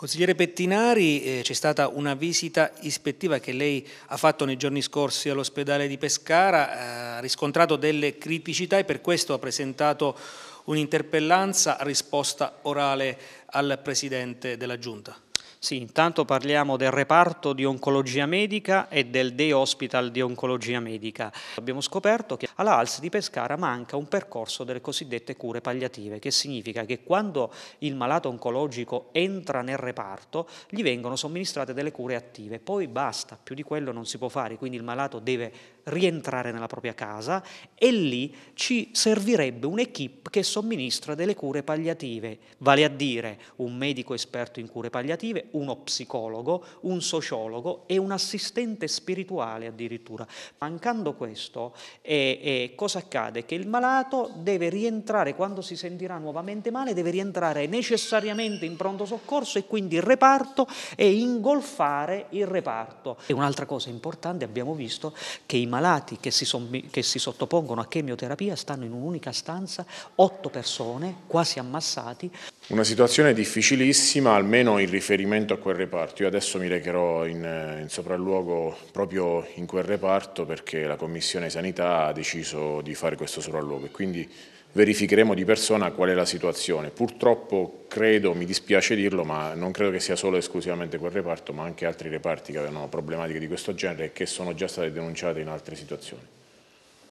Consigliere Pettinari, eh, c'è stata una visita ispettiva che lei ha fatto nei giorni scorsi all'ospedale di Pescara, eh, ha riscontrato delle criticità e per questo ha presentato un'interpellanza a risposta orale al Presidente della Giunta. Sì, intanto parliamo del reparto di oncologia medica e del Day Hospital di oncologia medica. Abbiamo scoperto che alla ALS di Pescara manca un percorso delle cosiddette cure palliative, che significa che quando il malato oncologico entra nel reparto gli vengono somministrate delle cure attive, poi basta, più di quello non si può fare, quindi il malato deve rientrare nella propria casa e lì ci servirebbe un'equipe che somministra delle cure palliative, vale a dire un medico esperto in cure palliative, uno psicologo, un sociologo e un assistente spirituale addirittura. Mancando questo, eh, eh, cosa accade? Che il malato deve rientrare, quando si sentirà nuovamente male, deve rientrare necessariamente in pronto soccorso e quindi il reparto e ingolfare il reparto. E un'altra cosa importante, abbiamo visto che i malati che si, che si sottopongono a chemioterapia stanno in un'unica stanza, otto persone, quasi ammassati, una situazione difficilissima, almeno in riferimento a quel reparto. Io adesso mi recherò in, eh, in, sopralluogo proprio in quel reparto perché la Commissione Sanità ha deciso di fare questo sopralluogo e quindi verificheremo di persona qual è la situazione. Purtroppo credo, mi dispiace dirlo, ma non credo che sia solo esclusivamente quel reparto, ma anche altri reparti che avevano problematiche di questo genere e che sono già state denunciate in altre situazioni.